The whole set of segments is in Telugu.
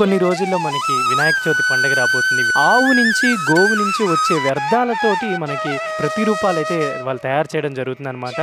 కొన్ని రోజుల్లో మనకి వినాయక చవితి పండుగ రాబోతుంది ఆవు నుంచి గోవు నుంచి వచ్చే వ్యర్థాలతోటి మనకి ప్రతిరూపాలు అయితే వాళ్ళు తయారు చేయడం జరుగుతుంది అనమాట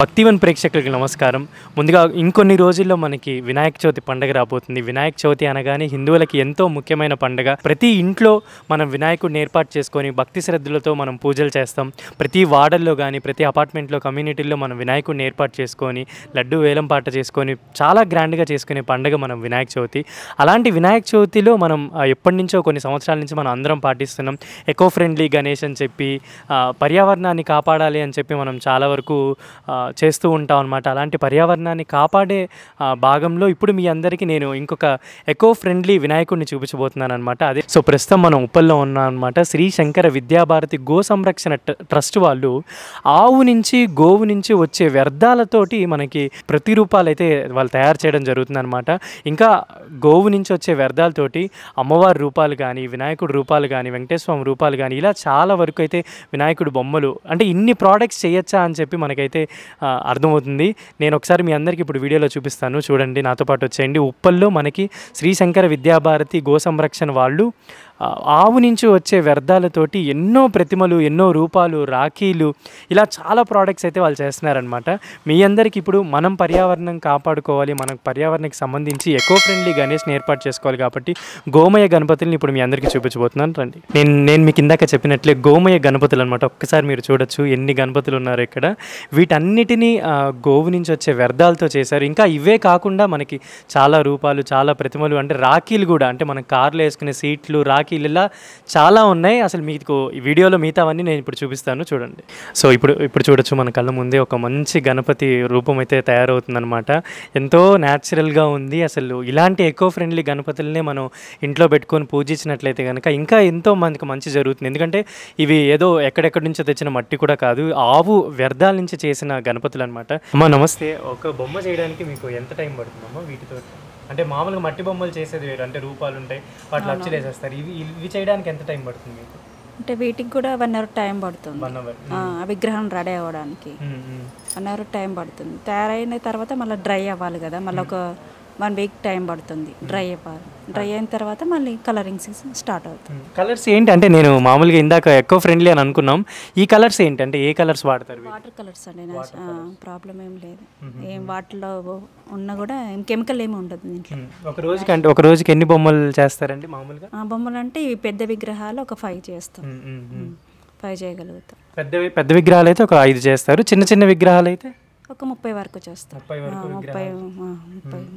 భక్తివన్ ప్రేక్షకులకి నమస్కారం ముందుగా ఇంకొన్ని రోజుల్లో మనకి వినాయక చవితి పండుగ రాబోతుంది వినాయక చవితి అనగానే హిందువులకి ఎంతో ముఖ్యమైన పండుగ ప్రతి ఇంట్లో మనం వినాయకుడిని ఏర్పాటు చేసుకొని భక్తి శ్రద్ధలతో మనం పూజలు చేస్తాం ప్రతి వార్డల్లో కానీ ప్రతి అపార్ట్మెంట్లో కమ్యూనిటీల్లో మనం వినాయకుడిని ఏర్పాటు చేసుకొని లడ్డు వేలం పాట చేసుకొని చాలా గ్రాండ్గా చేసుకునే పండుగ మనం వినాయక చవితి అలాంటి వినాయక చవితిలో మనం ఎప్పటి నుంచో కొన్ని సంవత్సరాల నుంచి మనం అందరం పాటిస్తున్నాం ఎకో ఫ్రెండ్లీ గణేష్ అని చెప్పి పర్యావరణాన్ని కాపాడాలి అని చెప్పి మనం చాలా వరకు చేస్తూ ఉంటాం అనమాట అలాంటి పర్యావరణాన్ని కాపాడే భాగంలో ఇప్పుడు మీ అందరికీ నేను ఇంకొక ఎకో ఫ్రెండ్లీ వినాయకుడిని చూపించబోతున్నాను అనమాట అదే సో ప్రస్తుతం మనం ఉప్పల్లో ఉన్నాం అనమాట శ్రీ శంకర విద్యాభారతి గో సంరక్షణ ట్రస్ట్ వాళ్ళు ఆవు నుంచి గోవు నుంచి వచ్చే వ్యర్థాలతోటి మనకి ప్రతి రూపాలు అయితే వాళ్ళు తయారు చేయడం జరుగుతుంది అనమాట ఇంకా గోవు నుంచి వచ్చే వ్యర్థాలతోటి అమ్మవారి రూపాలు కానీ వినాయకుడు రూపాలు కానీ వెంకటేశ్వరం రూపాలు కానీ ఇలా చాలా వరకు అయితే వినాయకుడు బొమ్మలు అంటే ఇన్ని ప్రోడక్ట్స్ చేయొచ్చా అని చెప్పి మనకైతే అర్థమవుతుంది నేను ఒకసారి మీ అందరికీ ఇప్పుడు వీడియోలో చూపిస్తాను చూడండి నాతో పాటు వచ్చేయండి ఉప్పల్లో మనకి శ్రీశంకర విద్యాభారతి గో సంరక్షణ వాళ్ళు ఆవు నుంచి వచ్చే వ్యర్థాలతోటి ఎన్నో ప్రతిమలు ఎన్నో రూపాలు రాఖీలు ఇలా చాలా ప్రోడక్ట్స్ అయితే వాళ్ళు చేస్తున్నారనమాట మీ అందరికి ఇప్పుడు మనం పర్యావరణం కాపాడుకోవాలి మనకు పర్యావరణకు సంబంధించి ఎకో ఫ్రెండ్లీ గణేష్ని ఏర్పాటు చేసుకోవాలి కాబట్టి గోమయ గణపతులను ఇప్పుడు మీ అందరికీ చూపించబోతున్నాను రండి నేను నేను మీకు ఇందాక చెప్పినట్లే గోమయ గణపతులు అనమాట ఒక్కసారి మీరు చూడొచ్చు ఎన్ని గణపతులు ఉన్నారు ఇక్కడ వీటన్నిటినీ గోవు నుంచి వచ్చే వ్యర్థాలతో చేశారు ఇంకా ఇవే కాకుండా మనకి చాలా రూపాలు చాలా ప్రతిమలు అంటే రాఖీలు కూడా అంటే మనం కార్లు వేసుకునే సీట్లు రాఖీ బాకీలు ఇలా చాలా ఉన్నాయి అసలు మీకు ఈ వీడియోలో మిగతావన్నీ నేను ఇప్పుడు చూపిస్తాను చూడండి సో ఇప్పుడు ఇప్పుడు చూడొచ్చు మన కళ్ళ ముందే ఒక మంచి గణపతి రూపం అయితే తయారవుతుందనమాట ఎంతో న్యాచురల్గా ఉంది అసలు ఇలాంటి ఎకో ఫ్రెండ్లీ గణపతులనే మనం ఇంట్లో పెట్టుకొని పూజించినట్లయితే కనుక ఇంకా ఎంతో మనకు మంచి జరుగుతుంది ఎందుకంటే ఇవి ఏదో ఎక్కడెక్కడి నుంచో తెచ్చిన మట్టి కూడా కాదు ఆవు వ్యర్థాల నుంచి చేసిన గణపతులు అనమాట అమ్మ నమస్తే ఒక బొమ్మ చేయడానికి మీకు ఎంత టైం పడుతుందమ్మా వీటితో అంటే మామూలుగా మట్టి బొమ్మలు చేసేది వేరు అంటే రూపాలు ఉంటాయి వాటిలో అచ్చు చేసేస్తారు ఇవి ఇవి చేయడానికి ఎంత టైం పడుతుంది అంటే వీటికి కూడా వన్ అవర్ టైం పడుతుంది విగ్రహం రెడీ అవ్వడానికి వన్ అవర్ టైం పడుతుంది తయారైన తర్వాత మళ్ళీ డ్రై అవ్వాలి కదా మళ్ళీ ఒక వన్ వీక్ టైం పడుతుంది డ్రై అయిపోవాలి డ్రై అయిన తర్వాత మళ్ళీ కలరింగ్ సీజన్ స్టార్ట్ అవుతుంది కలర్స్ ఏంటంటే నేను మామూలుగా ఇందాక ఎక్కువ ఫ్రెండ్లీ అని అనుకున్నాం ఈ కలర్స్ ఏంటంటే ఏ కలర్స్ వాడతారు వాటర్ కలర్స్ అండి ప్రాబ్లం ఏం లేదు ఏం వాటిలో ఉన్నా కూడా ఏం కెమికల్ ఏమి ఉండదు దీంట్లో ఒక రోజుకి అంటే ఒక రోజుకి ఎన్ని బొమ్మలు చేస్తారండి మామూలుగా బొమ్మలు అంటే ఈ పెద్ద విగ్రహాలు ఒక ఫైవ్ చేస్తాం ఫైవ్ చేయగలుగుతాం పెద్ద పెద్ద విగ్రహాలు అయితే ఒక ఐదు చేస్తారు చిన్న చిన్న విగ్రహాలు అయితే ఒక ముప్పై వరకు చేస్తాం ముప్పై ముప్పై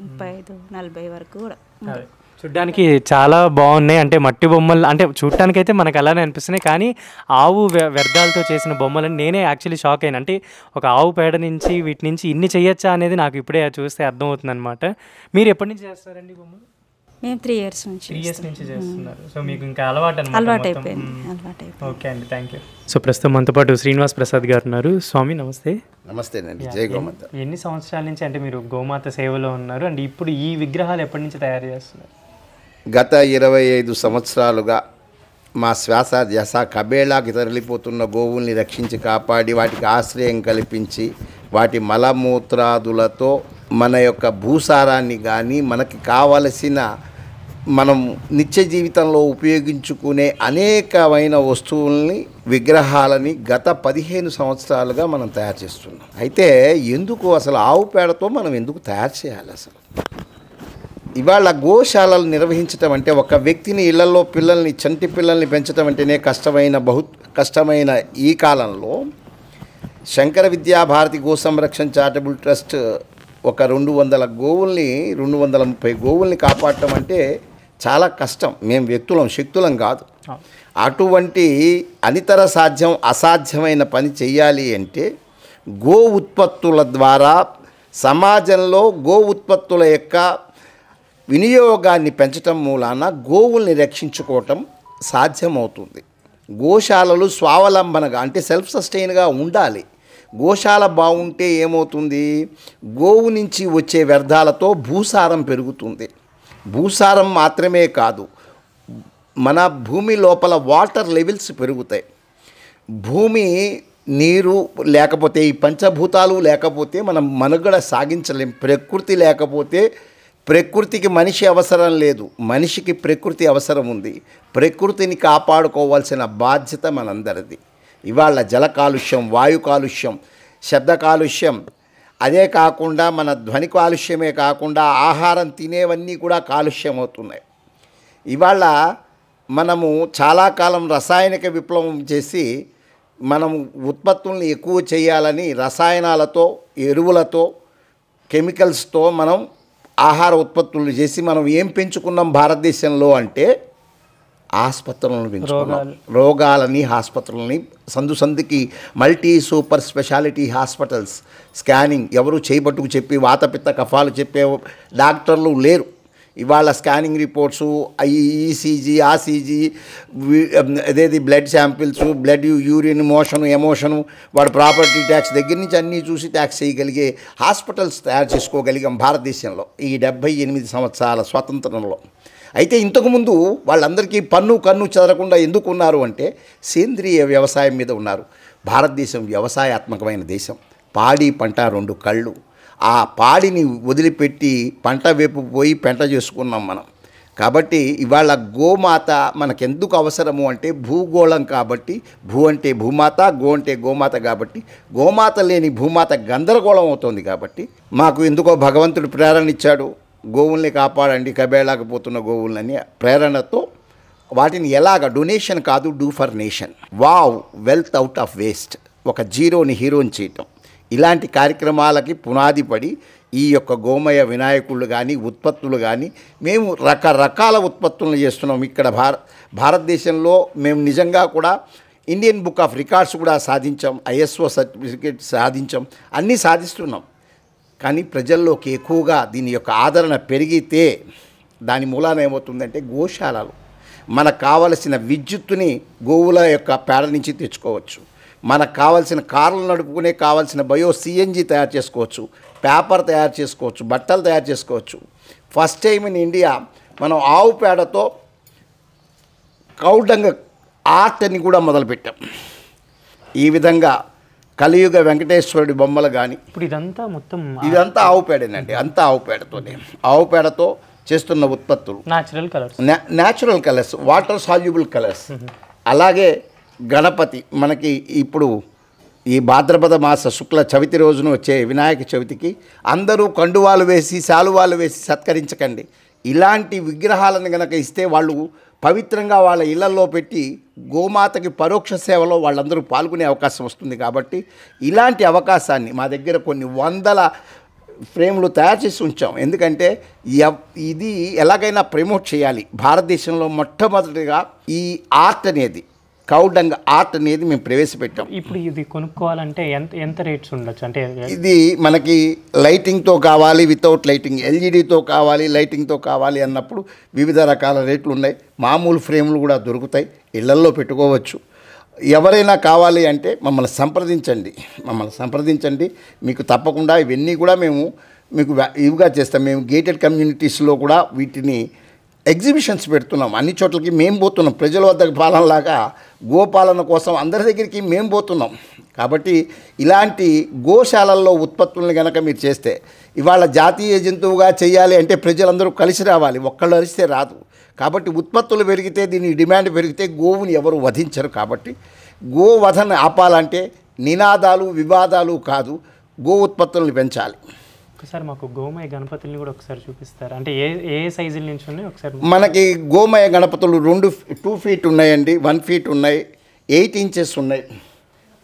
ముప్పై ఐదు నలభై వరకు కూడా చూడ్డానికి చాలా బాగున్నాయి అంటే మట్టి బొమ్మలు అంటే చూడటానికి అయితే మనకు అలానే అనిపిస్తున్నాయి కానీ ఆవు వ్యర్థాలతో చేసిన బొమ్మలని నేనే యాక్చువల్లీ షాక్ అయినా అంటే ఒక ఆవు పేడ నుంచి వీటి నుంచి ఇన్ని చేయొచ్చా అనేది నాకు ఇప్పుడే చూస్తే అర్థమవుతుంది అనమాట మీరు ఎప్పటి నుంచి చేస్తారండి బొమ్మలు మేము త్రీ ఇయర్స్ నుంచి త్రీ ఇయర్స్ నుంచి చేస్తున్నారు సో మీకు ఇంకా అలవాటు అలవాటు అయిపోయింది అలవాటు అయిపోయింది ఓకే అండి థ్యాంక్ యూ సో ప్రస్తుతం మనతో పాటు శ్రీనివాస్ ప్రసాద్ గారు ఉన్నారు స్వామి నమస్తే నమస్తేనండి జై గోమాత ఎన్ని సంవత్సరాల నుంచి అంటే మీరు గోమాత సేవలో ఉన్నారు అండ్ ఇప్పుడు ఈ విగ్రహాలు ఎప్పటి నుంచి తయారు చేస్తున్నారు గత ఇరవై ఐదు సంవత్సరాలుగా మా శ్వాస ధ్యాస కబేళాకి తరలిపోతున్న గోవుల్ని రక్షించి కాపాడి వాటికి ఆశ్రయం కల్పించి వాటి మలమూత్రాదులతో మన యొక్క భూసారాన్ని కానీ మనకి కావలసిన మనం నిత్య జీవితంలో ఉపయోగించుకునే అనేకమైన వస్తువుల్ని విగ్రహాలని గత పదిహేను సంవత్సరాలుగా మనం తయారు చేస్తున్నాం అయితే ఎందుకు అసలు ఆవు పేడతో మనం ఎందుకు తయారు చేయాలి అసలు ఇవాళ గోశాలలు నిర్వహించటం అంటే ఒక వ్యక్తిని ఇళ్లలో పిల్లల్ని చంటి పిల్లల్ని పెంచడం అంటేనే కష్టమైన బహు కష్టమైన ఈ కాలంలో శంకర విద్యాభారతి గో సంరక్షణ చారిటబుల్ ట్రస్ట్ ఒక రెండు వందల గోవుల్ని రెండు వందల ముప్పై గోవుల్ని కాపాడటం అంటే చాలా కష్టం మేము వ్యక్తులం శక్తులం కాదు అటువంటి అనితర సాధ్యం అసాధ్యమైన పని చేయాలి అంటే గో ఉత్పత్తుల ద్వారా సమాజంలో గో ఉత్పత్తుల యొక్క వినియోగాన్ని పెంచటం మూలాన గోవుల్ని రక్షించుకోవటం సాధ్యమవుతుంది గోశాలలు స్వావలంబనగా అంటే సెల్ఫ్ సస్టైన్గా ఉండాలి గోశాల బాగుంటే ఏమవుతుంది గోవు నుంచి వచ్చే వ్యర్థాలతో భూసారం పెరుగుతుంది భూసారం మాత్రమే కాదు మన భూమి లోపల వాటర్ లెవెల్స్ పెరుగుతాయి భూమి నీరు లేకపోతే ఈ పంచభూతాలు లేకపోతే మనం మనుగడ సాగించలేం ప్రకృతి లేకపోతే ప్రకృతికి మనిషి అవసరం లేదు మనిషికి ప్రకృతి అవసరం ఉంది ప్రకృతిని కాపాడుకోవాల్సిన బాధ్యత మనందరిది ఇవాళ జల కాలుష్యం వాయు కాలుష్యం శబ్ద కాలుష్యం అదే కాకుండా మన ధ్వని కాలుష్యమే కాకుండా ఆహారం తినేవన్నీ కూడా కాలుష్యం అవుతున్నాయి ఇవాళ మనము చాలా కాలం రసాయనిక విప్లవం చేసి మనం ఉత్పత్తుల్ని ఎక్కువ చేయాలని రసాయనాలతో ఎరువులతో కెమికల్స్తో మనం ఆహార ఉత్పత్తులు చేసి మనం ఏం పెంచుకున్నాం భారతదేశంలో అంటే ఆసుపత్రులను పెంచుకున్నాం రోగాలని హాస్పత్రులని సందు సందుకి multi super speciality hospitals scanning ఎవరు చేయబట్టుకు చెప్పి వాతపిత్త కఫాలు చెప్పే డాక్టర్లు లేరు ఇవాళ స్కానింగ్ రిపోర్ట్సు ఈసీజీ ఆసీజీ అదేది blood samples blood urine motion ఎమోషను వాడు ప్రాపర్టీ ట్యాక్స్ దగ్గర నుంచి అన్నీ చూసి ట్యాక్స్ చేయగలిగే హాస్పిటల్స్ తయారు చేసుకోగలిగాం భారతదేశంలో ఈ డెబ్భై ఎనిమిది సంవత్సరాల స్వాతంత్రంలో అయితే ఇంతకుముందు వాళ్ళందరికీ పన్ను కన్ను చదరకుండా ఎందుకు ఉన్నారు అంటే సేంద్రియ వ్యవసాయం మీద ఉన్నారు భారతదేశం వ్యవసాయాత్మకమైన దేశం పాడి పంట రెండు కళ్ళు ఆ పాడిని వదిలిపెట్టి పంట వైపు పోయి పెంట చేసుకున్నాం మనం కాబట్టి ఇవాళ గోమాత మనకెందుకు అవసరము అంటే భూగోళం కాబట్టి భూ అంటే భూమాత గో అంటే గోమాత కాబట్టి గోమాత లేని భూమాత గందరగోళం అవుతుంది కాబట్టి మాకు ఎందుకో భగవంతుడు ప్రేరణ ఇచ్చాడు గోవుల్ని కాపాడండి కబేళాకు పోతున్న గోవులని ప్రేరణతో వాటిని ఎలాగ డొనేషన్ కాదు do for nation wow wealth out of waste ఒక జీరోని హీరోని చేయటం ఇలాంటి కార్యక్రమాలకి పునాది పడి ఈ యొక్క గోమయ వినాయకుళ్ళు కానీ ఉత్పత్తులు కానీ మేము రకరకాల ఉత్పత్తులను చేస్తున్నాం ఇక్కడ భార భారతదేశంలో మేము నిజంగా కూడా ఇండియన్ బుక్ ఆఫ్ రికార్డ్స్ కూడా సాధించాం ఐఎస్ఓ సర్టిఫికేట్ సాధించాం అన్నీ సాధిస్తున్నాం కానీ ప్రజల్లోకి ఎక్కువగా దీని యొక్క ఆదరణ పెరిగితే దాని మూలాన ఏమవుతుందంటే గోశాలలు మనకు కావలసిన విద్యుత్తుని గోవుల యొక్క పేడ నుంచి తెచ్చుకోవచ్చు మనకు కావాల్సిన కార్లు నడుపుకునే కావాల్సిన బయో సిఎన్జి తయారు చేసుకోవచ్చు పేపర్ తయారు చేసుకోవచ్చు బట్టలు తయారు చేసుకోవచ్చు ఫస్ట్ టైం ఇన్ ఇండియా మనం ఆవు పేడతో కౌడంగ ఆర్ట్ అని కూడా మొదలుపెట్టాం ఈ విధంగా కలియుగ వెంకటేశ్వరుడి బొమ్మలు కానీ ఇప్పుడు ఇదంతా మొత్తం ఇదంతా ఆవు పేడేనండి అంతా ఆవు పేడతోనే ఆవు పేడతో చేస్తున్న ఉత్పత్తులు natural colours natural colours water soluble colours అలాగే గణపతి మనకి ఇప్పుడు ఈ భాద్రపద మాస శుక్ల చవితి రోజున వచ్చే వినాయక చవితికి అందరూ కండువాలు వేసి శాలువాలు వేసి సత్కరించకండి ఇలాంటి విగ్రహాలను కనుక ఇస్తే వాళ్ళు పవిత్రంగా వాళ్ళ ఇళ్లలో పెట్టి గోమాతకి పరోక్ష సేవలో వాళ్ళందరూ పాల్గొనే అవకాశం వస్తుంది కాబట్టి ఇలాంటి అవకాశాన్ని మా దగ్గర కొన్ని వందల ఫ్రేమ్లు తయారు చేసి ఉంచాం ఎందుకంటే ఇది ఎలాగైనా ప్రమోట్ చేయాలి భారతదేశంలో మొట్టమొదటిగా ఈ ఆర్ట్ అనేది కౌడంగ్ ఆర్ట్ అనేది మేము ప్రవేశపెట్టాం ఇప్పుడు ఇది కొనుక్కోవాలంటే ఎంత ఎంత రేట్స్ ఉండొచ్చు అంటే ఇది మనకి లైటింగ్తో కావాలి వితౌట్ లైటింగ్ ఎల్ఈడితో కావాలి లైటింగ్తో కావాలి అన్నప్పుడు వివిధ రకాల రేట్లు ఉన్నాయి మామూలు ఫ్రేములు కూడా దొరుకుతాయి ఇళ్లల్లో పెట్టుకోవచ్చు ఎవరైనా కావాలి అంటే మమ్మల్ని సంప్రదించండి మమ్మల్ని సంప్రదించండి మీకు తప్పకుండా ఇవన్నీ కూడా మేము మీకు ఇవిగా చేస్తాం మేము గేటెడ్ కమ్యూనిటీస్లో కూడా వీటిని ఎగ్జిబిషన్స్ పెడుతున్నాం అన్ని చోట్లకి మేము పోతున్నాం ప్రజల వద్దకి పాలనలాగా గోపాలన కోసం అందరి దగ్గరికి మేము పోతున్నాం కాబట్టి ఇలాంటి గోశాలల్లో ఉత్పత్తులను కనుక మీరు చేస్తే ఇవాళ జాతీయ జంతువుగా చేయాలి అంటే ప్రజలందరూ కలిసి రావాలి ఒక్కళ్ళు అరిస్తే రాదు కాబట్టి ఉత్పత్తులు పెరిగితే దీని డిమాండ్ పెరిగితే గోవుని ఎవరు వధించరు కాబట్టి గోవధను ఆపాలంటే నినాదాలు వివాదాలు కాదు గో ఉత్పత్తులను పెంచాలి ఒకసారి మాకు గోమయ గణపతుల్ని కూడా ఒకసారి చూపిస్తారు అంటే ఏ ఏ సైజుల నుంచి ఉన్నాయి ఒకసారి మనకి గోమయ గణపతులు రెండు టూ ఫీట్ ఉన్నాయండి వన్ ఫీట్ ఉన్నాయి ఎయిట్ ఇంచెస్ ఉన్నాయి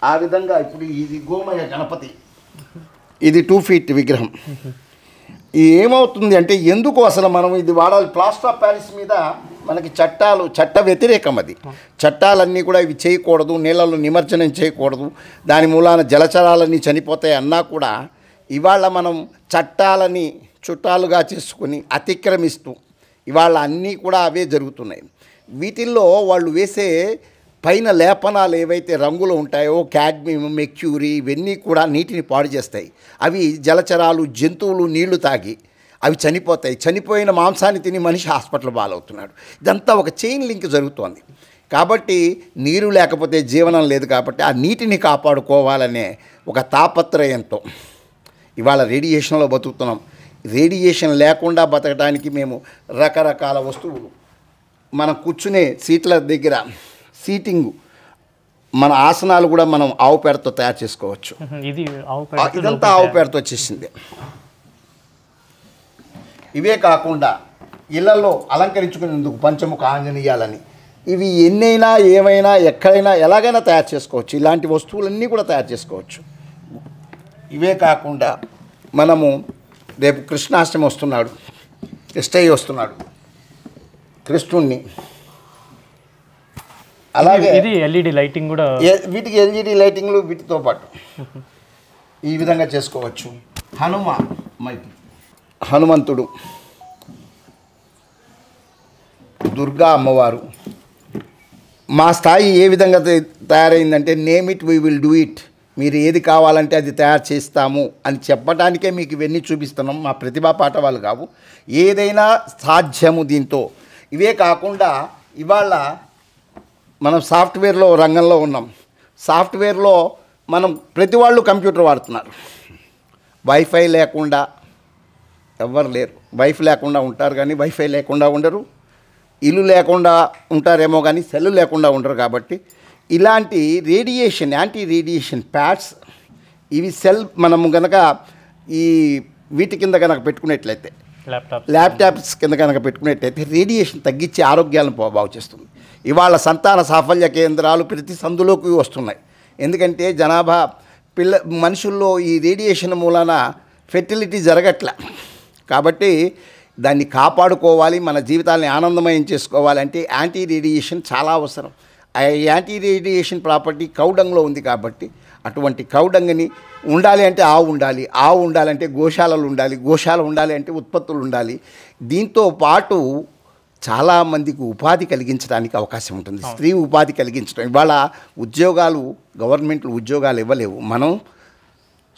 ఆ విధంగా ఇప్పుడు ఇది గోమయ గణపతి ఇది టూ ఫీట్ విగ్రహం ఇది ఏమవుతుంది అంటే ఎందుకు అసలు మనం ఇది వాడాలి ప్లాస్టర్ ఆఫ్ ప్యారిస్ మీద మనకి చట్టాలు చట్ట వ్యతిరేకం అది చట్టాలన్నీ కూడా ఇవి చేయకూడదు నీళ్ళలో నిమజ్జనం చేయకూడదు దాని మూలాన జలచరాలన్నీ చనిపోతాయి అన్నా కూడా ఇవాళ మనం చట్టాలని చుట్టాలుగా చేసుకుని అతిక్రమిస్తూ ఇవాళ అన్నీ కూడా అవే జరుగుతున్నాయి వీటిల్లో వాళ్ళు వేసే పైన లేపనాలు ఏవైతే రంగులు ఉంటాయో క్యాడ్మియం మెక్యూరీ ఇవన్నీ కూడా నీటిని పాడు చేస్తాయి అవి జలచరాలు జంతువులు నీళ్లు తాగి అవి చనిపోతాయి చనిపోయిన మాంసాన్ని తిని మనిషి హాస్పిటల్ బాలవుతున్నాడు ఇదంతా ఒక చైన్ లింక్ జరుగుతోంది కాబట్టి నీరు లేకపోతే జీవనం లేదు కాబట్టి ఆ నీటిని కాపాడుకోవాలనే ఒక తాపత్రయంతో ఇవాళ రేడియేషన్లో బతుకుతున్నాం రేడియేషన్ లేకుండా బతకడానికి మేము రకరకాల వస్తువులు మనం కూర్చునే సీట్ల దగ్గర సీటింగు మన ఆసనాలు కూడా మనం ఆవు పేడతో తయారు చేసుకోవచ్చు ఇదంతా ఆవు పేడతో వచ్చేసింది ఇవే కాకుండా ఇళ్లలో అలంకరించుకునేందుకు పంచముఖ ఆంజనేయాలని ఇవి ఎన్నైనా ఏమైనా ఎక్కడైనా ఎలాగైనా తయారు చేసుకోవచ్చు ఇలాంటి వస్తువులన్నీ కూడా తయారు చేసుకోవచ్చు ఇవే కాకుండా మనము రేపు కృష్ణాష్టమి వస్తున్నాడు కృష్ణయ్య వస్తున్నాడు కృష్ణుణ్ణి అలాగే ఇది ఎల్ఈడి లైటింగ్ కూడా వీటికి ఎల్ఈడి లైటింగ్లు వీటితో పాటు ఈ విధంగా చేసుకోవచ్చు హనుమ హనుమంతుడు దుర్గా అమ్మవారు మా స్థాయి ఏ విధంగా తయారైందంటే name it we will do it మీరు ఏది కావాలంటే అది తయారు చేస్తాము అని చెప్పడానికే మీకు ఇవన్నీ చూపిస్తున్నాం మా ప్రతిభా పాట వాళ్ళు కావు ఏదైనా సాధ్యము దీంతో ఇవే కాకుండా ఇవాళ మనం సాఫ్ట్వేర్లో రంగంలో ఉన్నాం సాఫ్ట్వేర్లో మనం ప్రతి వాళ్ళు కంప్యూటర్ వాడుతున్నారు వైఫై లేకుండా ఎవరు లేరు వైఫ్ లేకుండా ఉంటారు కానీ వైఫై లేకుండా ఉండరు ఇల్లు లేకుండా ఉంటారేమో కానీ సెల్లు లేకుండా ఉండరు కాబట్టి ఇలాంటి రేడియేషన్ యాంటీ రేడియేషన్ ప్యాడ్స్ ఇవి సెల్ మనము కనుక ఈ వీటి కింద కనుక పెట్టుకున్నట్లయితే ల్యాప్టాప్ ల్యాప్టాప్స్ కింద కనుక పెట్టుకున్నట్టయితే రేడియేషన్ తగ్గించి ఆరోగ్యాలను బాగు చేస్తుంది ఇవాళ సంతాన సాఫల్య కేంద్రాలు ప్రతి సందులోకి వస్తున్నాయి ఎందుకంటే జనాభా పిల్ల మనుషుల్లో ఈ రేడియేషన్ మూలాన ఫెర్టిలిటీ జరగట్ల కాబట్టి దాన్ని కాపాడుకోవాలి మన జీవితాన్ని ఆనందమయం చేసుకోవాలంటే యాంటీ రేడియేషన్ చాలా అవసరం యాంటీ రేడియేషన్ ప్రాపర్టీ కౌడంగ్లో ఉంది కాబట్టి అటువంటి కౌడంగిని ఉండాలి అంటే ఆవు ఉండాలి ఆవు ఉండాలంటే గోశాలలు ఉండాలి గోశాల ఉండాలి అంటే ఉత్పత్తులు ఉండాలి దీంతో పాటు చాలామందికి ఉపాధి కలిగించడానికి అవకాశం ఉంటుంది స్త్రీ ఉపాధి కలిగించడం ఇవాళ ఉద్యోగాలు గవర్నమెంట్లు ఉద్యోగాలు ఇవ్వలేవు మనం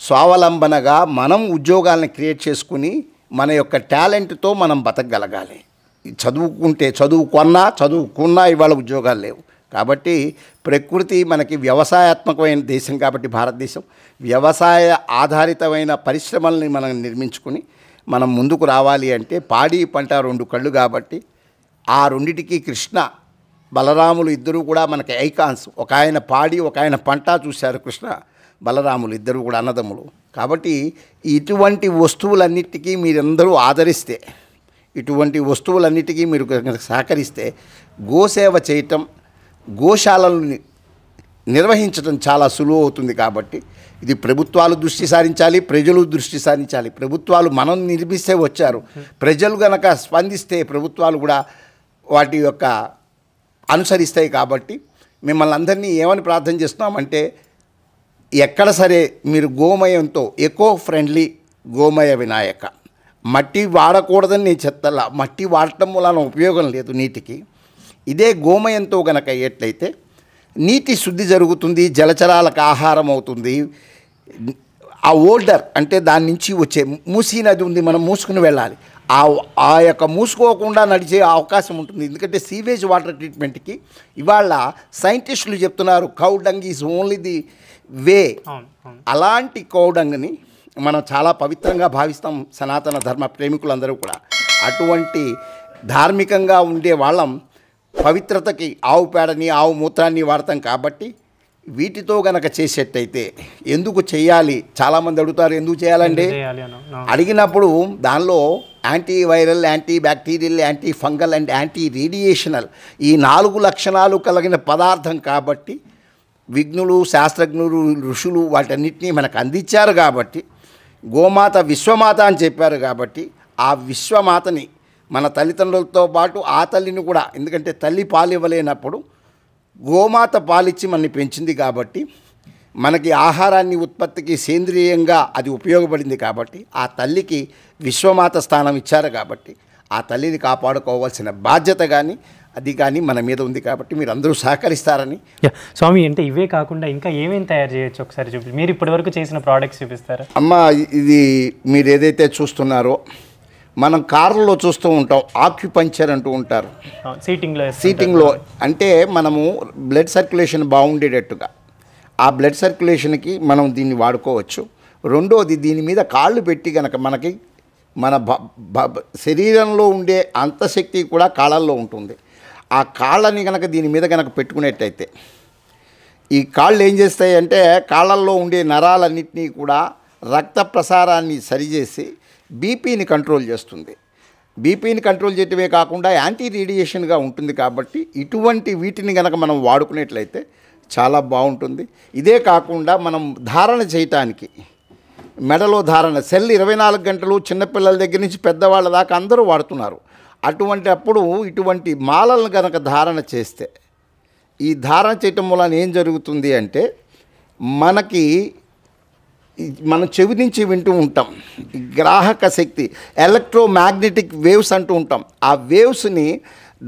స్వావలంబనగా మనం ఉద్యోగాలను క్రియేట్ చేసుకుని మన యొక్క టాలెంట్తో మనం బతకగలగాలి చదువుకుంటే చదువుకున్నా చదువుకున్నా ఇవాళ ఉద్యోగాలు లేవు కాబట్టి ప్రకృతి మనకి వ్యవసాయాత్మకమైన దేశం కాబట్టి భారతదేశం వ్యవసాయ ఆధారితమైన పరిశ్రమల్ని మనం నిర్మించుకుని మనం ముందుకు రావాలి అంటే పాడి పంట రెండు కళ్ళు కాబట్టి ఆ రెండిటికి కృష్ణ బలరాములు ఇద్దరు కూడా మనకి ఐకాన్స్ ఒక ఆయన పాడి ఒక ఆయన పంట చూశారు కృష్ణ బలరాములు ఇద్దరు కూడా అన్నదమ్ములు కాబట్టి ఇటువంటి వస్తువులన్నిటికీ మీరందరూ ఆదరిస్తే ఇటువంటి వస్తువులన్నిటికీ మీరు సహకరిస్తే గోసేవ చేయటం గోశాలను నిర్వహించడం చాలా సులువు అవుతుంది కాబట్టి ఇది ప్రభుత్వాలు దృష్టి సారించాలి ప్రజలు దృష్టి సారించాలి ప్రభుత్వాలు మనం నిర్మిస్తే వచ్చారు ప్రజలు గనక స్పందిస్తే ప్రభుత్వాలు కూడా వాటి యొక్క అనుసరిస్తాయి కాబట్టి మిమ్మల్ని అందరినీ ఏమని ప్రార్థన చేస్తున్నామంటే ఎక్కడ సరే మీరు గోమయంతో ఎకో ఫ్రెండ్లీ గోమయ వినాయక మట్టి వాడకూడదని నేను చెప్తలా మట్టి వాడటం వలన ఉపయోగం లేదు నీటికి ఇదే గోమయంతో గనక అయ్యేట్లయితే నీటి శుద్ధి జరుగుతుంది జలచరాలకు ఆహారం అవుతుంది ఆ ఓల్డర్ అంటే దాని నుంచి వచ్చే మూసీ నది ఉంది మనం మూసుకుని వెళ్ళాలి ఆ ఆ యొక్క మూసుకోకుండా నడిచే అవకాశం ఉంటుంది ఎందుకంటే సీవేజ్ వాటర్ ట్రీట్మెంట్కి ఇవాళ సైంటిస్టులు చెప్తున్నారు cow dung is only the way అలాంటి కౌడంగ్ని మనం చాలా పవిత్రంగా భావిస్తాం సనాతన ధర్మ ప్రేమికులందరూ కూడా అటువంటి ధార్మికంగా ఉండే వాళ్ళం పవిత్రతకి ఆవు పేడని ఆవు మూత్రాన్ని వాడతాం కాబట్టి వీటితో గనక చేసేటైతే ఎందుకు చేయాలి చాలామంది అడుగుతారు ఎందుకు చేయాలండి అడిగినప్పుడు దానిలో anti viral anti bacterial anti fungal and anti radiational ఈ నాలుగు లక్షణాలు కలిగిన పదార్థం కాబట్టి విఘ్నులు శాస్త్రజ్ఞులు ఋషులు వాటన్నిటినీ మనకు అందించారు కాబట్టి గోమాత విశ్వమాత అని చెప్పారు కాబట్టి ఆ విశ్వమాతని మన తల్లిదండ్రులతో పాటు ఆ తల్లిని కూడా ఎందుకంటే తల్లి పాలు ఇవ్వలేనప్పుడు గోమాత పాలిచ్చి మనల్ని పెంచింది కాబట్టి మనకి ఆహారాన్ని ఉత్పత్తికి సేంద్రీయంగా అది ఉపయోగపడింది కాబట్టి ఆ తల్లికి విశ్వమాత స్థానం ఇచ్చారు కాబట్టి ఆ తల్లిని కాపాడుకోవాల్సిన బాధ్యత కానీ అది కానీ మన మీద ఉంది కాబట్టి మీరు అందరూ సహకరిస్తారని స్వామి అంటే ఇవే కాకుండా ఇంకా ఏమేమి తయారు చేయొచ్చు ఒకసారి చూపి మీరు ఇప్పటివరకు చేసిన ప్రోడక్ట్స్ చూపిస్తారా అమ్మ ఇది మీరు ఏదైతే చూస్తున్నారో మనం కార్లలో చూస్తూ ఉంటాం ఆక్యుపంచర్ అంటూ ఉంటారు సీటింగ్లో సీటింగ్లో అంటే మనము బ్లడ్ సర్క్యులేషన్ బాగుండేటట్టుగా ఆ బ్లడ్ సర్క్యులేషన్కి మనం దీన్ని వాడుకోవచ్చు రెండోది దీని మీద కాళ్ళు పెట్టి కనుక మనకి మన శరీరంలో ఉండే అంతశక్తి కూడా కాళ్ళల్లో ఉంటుంది ఆ కాళ్ళని కనుక దీని మీద కనుక పెట్టుకునేట్టయితే ఈ కాళ్ళు ఏం చేస్తాయి అంటే కాళ్ళల్లో ఉండే నరాలన్నింటినీ కూడా రక్త ప్రసారాన్ని సరిచేసి బీపీని కంట్రోల్ చేస్తుంది బీపీని కంట్రోల్ చేయటమే కాకుండా యాంటీ రేడియేషన్గా ఉంటుంది కాబట్టి ఇటువంటి వీటిని కనుక మనం వాడుకునేట్లయితే చాలా బాగుంటుంది ఇదే కాకుండా మనం ధారణ చేయటానికి మెడలో ధారణ సెల్ ఇరవై నాలుగు గంటలు చిన్నపిల్లల దగ్గర నుంచి పెద్దవాళ్ళ దాకా అందరూ వాడుతున్నారు అటువంటి అప్పుడు ఇటువంటి మాలలను కనుక ధారణ చేస్తే ఈ ధారణ చేయటం వలన ఏం జరుగుతుంది అంటే మనకి మనం చెవి నుంచి వింటూ ఉంటాం గ్రాహక శక్తి ఎలక్ట్రోమాగ్నెటిక్ వేవ్స్ అంటూ ఉంటాం ఆ వేవ్స్ని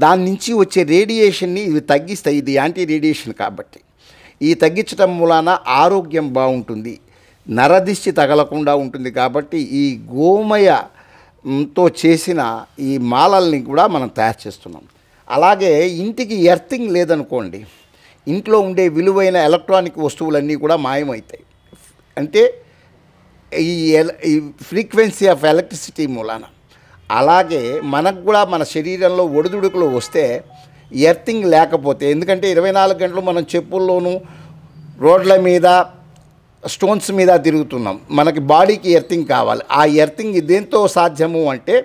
దాని నుంచి వచ్చే రేడియేషన్ని ఇవి తగ్గిస్తాయి ఇది యాంటీ రేడియేషన్ కాబట్టి ఈ తగ్గించడం మూలాన ఆరోగ్యం బాగుంటుంది నరదిష్టి తగలకుండా ఉంటుంది కాబట్టి ఈ గోమయతో చేసిన ఈ మాలల్ని కూడా మనం తయారు చేస్తున్నాం అలాగే ఇంటికి ఎర్థింగ్ లేదనుకోండి ఇంట్లో ఉండే విలువైన ఎలక్ట్రానిక్ వస్తువులన్నీ కూడా మాయమవుతాయి అంటే ఈ ఈ ఫ్రీక్వెన్సీ ఆఫ్ ఎలక్ట్రిసిటీ మూలాన అలాగే మనకు కూడా మన శరీరంలో ఒడిదుడుకులు వస్తే ఎర్తింగ్ లేకపోతే ఎందుకంటే ఇరవై నాలుగు గంటలు మనం చెప్పుల్లోనూ రోడ్ల మీద స్టోన్స్ మీద తిరుగుతున్నాం మనకి బాడీకి ఎర్తింగ్ కావాలి ఆ ఎర్తింగ్ దేంతో సాధ్యము అంటే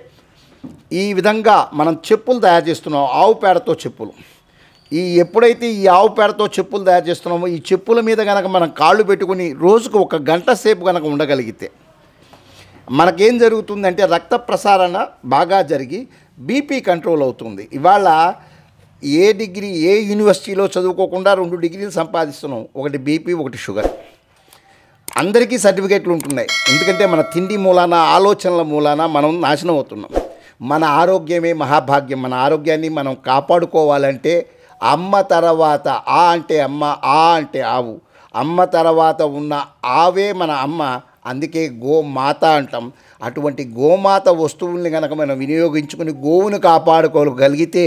ఈ విధంగా మనం చెప్పులు తయారు చేస్తున్నాం ఆవు పేడతో చెప్పులు ఈ ఎప్పుడైతే ఈ ఆవు పేడతో చెప్పులు తయారు చేస్తున్నామో ఈ చెప్పుల మీద కనుక మనం కాళ్ళు పెట్టుకుని రోజుకు ఒక గంట సేపు కనుక ఉండగలిగితే మనకేం జరుగుతుందంటే రక్త ప్రసారణ బాగా జరిగి బీపీ కంట్రోల్ అవుతుంది ఇవాళ ఏ డిగ్రీ ఏ యూనివర్సిటీలో చదువుకోకుండా రెండు డిగ్రీలు సంపాదిస్తున్నాం ఒకటి బీపీ ఒకటి షుగర్ అందరికీ సర్టిఫికేట్లు ఉంటున్నాయి ఎందుకంటే మన తిండి మూలాన ఆలోచనల మూలాన మనం నాశనం అవుతున్నాం మన ఆరోగ్యమే మహాభాగ్యం మన ఆరోగ్యాన్ని మనం కాపాడుకోవాలంటే అమ్మ తర్వాత ఆ అంటే అమ్మ ఆ అంటే ఆవు అమ్మ తర్వాత ఉన్న ఆవే మన అమ్మ అందుకే గోమాత అంటాం అటువంటి గోమాత వస్తువుల్ని కనుక మనం వినియోగించుకుని గోవును కాపాడుకోగలిగితే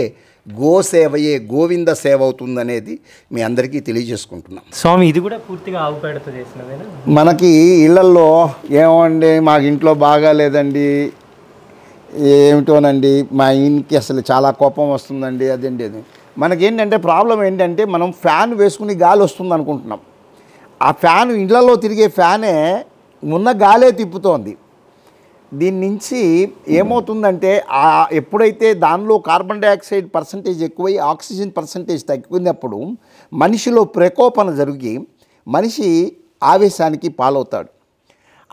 గో సేవయే గోవింద సేవ అవుతుందనేది మీ అందరికీ తెలియజేసుకుంటున్నాం స్వామి ఇది కూడా పూర్తిగా ఆవు పేడతో చేసినదేనా మనకి ఇళ్లలో ఏమండి మాకు ఇంట్లో బాగా లేదండి ఏమిటోనండి మా ఇంటికి అసలు చాలా కోపం వస్తుందండి అదండి అది మనకేంటంటే ప్రాబ్లం ఏంటంటే మనం ఫ్యాన్ వేసుకుని గాలి వస్తుంది అనుకుంటున్నాం ఆ ఫ్యాన్ ఇండ్లలో తిరిగే ఫ్యానే ఉన్న గాలే తిప్పుతోంది దీని నుంచి ఏమవుతుందంటే ఎప్పుడైతే దానిలో కార్బన్ డైఆక్సైడ్ పర్సంటేజ్ ఎక్కువై ఆక్సిజన్ పర్సంటేజ్ తగ్గినప్పుడు మనిషిలో ప్రకోపన జరిగి మనిషి ఆవేశానికి పాలవుతాడు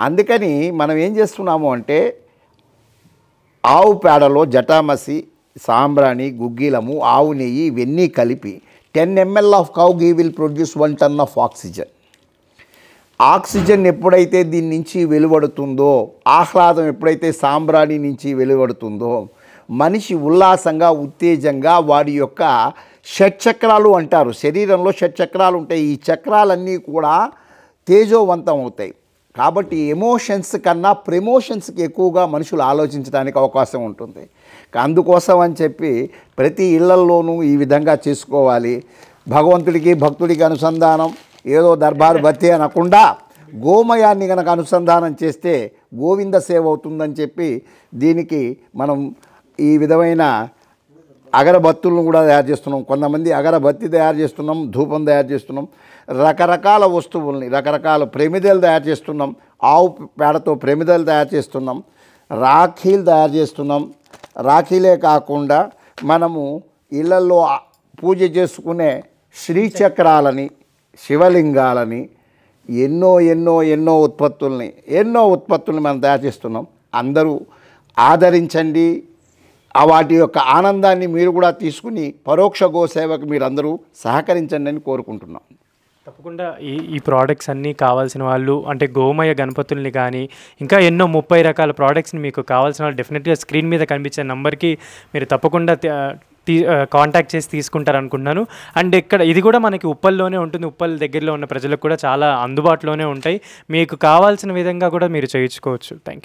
అందుకని మనం ఏం చేస్తున్నాము అంటే ఆవు పేడలో జటామసి సాంబ్రాణి గుగ్గిలము ఆవు నెయ్యి ఇవన్నీ కలిపి ten ML of cow ghee will produce one ton of oxygen oxygen ఎప్పుడైతే దీని నుంచి వెలువడుతుందో ఆహ్లాదం ఎప్పుడైతే సాంబ్రాణి నుంచి వెలువడుతుందో మనిషి ఉల్లాసంగా ఉత్తేజంగా వాడి యొక్క షట్చక్రాలు అంటారు శరీరంలో షట్చక్రాలు ఉంటాయి ఈ చక్రాలన్నీ కూడా తేజోవంతం అవుతాయి కాబట్టి ఎమోషన్స్ కన్నా ప్రమోషన్స్కి ఎక్కువగా మనుషులు ఆలోచించడానికి అవకాశం ఉంటుంది అందుకోసం అని చెప్పి ప్రతి ఇళ్లల్లోనూ ఈ విధంగా చేసుకోవాలి భగవంతుడికి భక్తుడికి అనుసంధానం ఏదో దర్బారు బతి అనకుండా గోమయాన్ని కనుక అనుసంధానం చేస్తే గోవింద సేవ అవుతుందని చెప్పి దీనికి మనం ఈ విధమైన అగరబత్తులను కూడా తయారు చేస్తున్నాం కొంతమంది అగరబత్తి తయారు చేస్తున్నాం ధూపం తయారు చేస్తున్నాం రకరకాల వస్తువుల్ని రకరకాల ప్రేమిదలు తయారు చేస్తున్నాం ఆవు పేడతో ప్రేమిదలు తయారు చేస్తున్నాం రాఖీలు తయారు చేస్తున్నాం రాఖీలే కాకుండా మనము ఇళ్లలో పూజ చేసుకునే శ్రీచక్రాలని శివలింగాలని ఎన్నో ఎన్నో ఎన్నో ఉత్పత్తుల్ని ఎన్నో ఉత్పత్తుల్ని మనం తయారు చేస్తున్నాం అందరూ ఆదరించండి వాటి యొక్క ఆనందాన్ని మీరు కూడా తీసుకుని పరోక్ష గోసేవకు మీరందరూ సహకరించండి అని కోరుకుంటున్నాం తప్పకుండా ఈ ఈ ప్రోడక్ట్స్ అన్నీ కావాల్సిన వాళ్ళు అంటే గోమయ గణపతుల్ని కానీ ఇంకా ఎన్నో ముప్పై రకాల ప్రోడక్ట్స్ని మీకు కావాల్సిన వాళ్ళు డెఫినెట్గా స్క్రీన్ మీద కనిపించే నెంబర్కి మీరు తప్పకుండా తీ కాంటాక్ట్ చేసి తీసుకుంటారు అనుకుంటున్నాను అండ్ ఇక్కడ ఇది కూడా మనకి ఉప్పల్లోనే ఉంటుంది ఉప్పల్ దగ్గరలో ఉన్న ప్రజలకు కూడా చాలా అందుబాటులోనే ఉంటాయి మీకు కావాల్సిన విధంగా కూడా మీరు చేయించుకోవచ్చు థ్యాంక్ యూ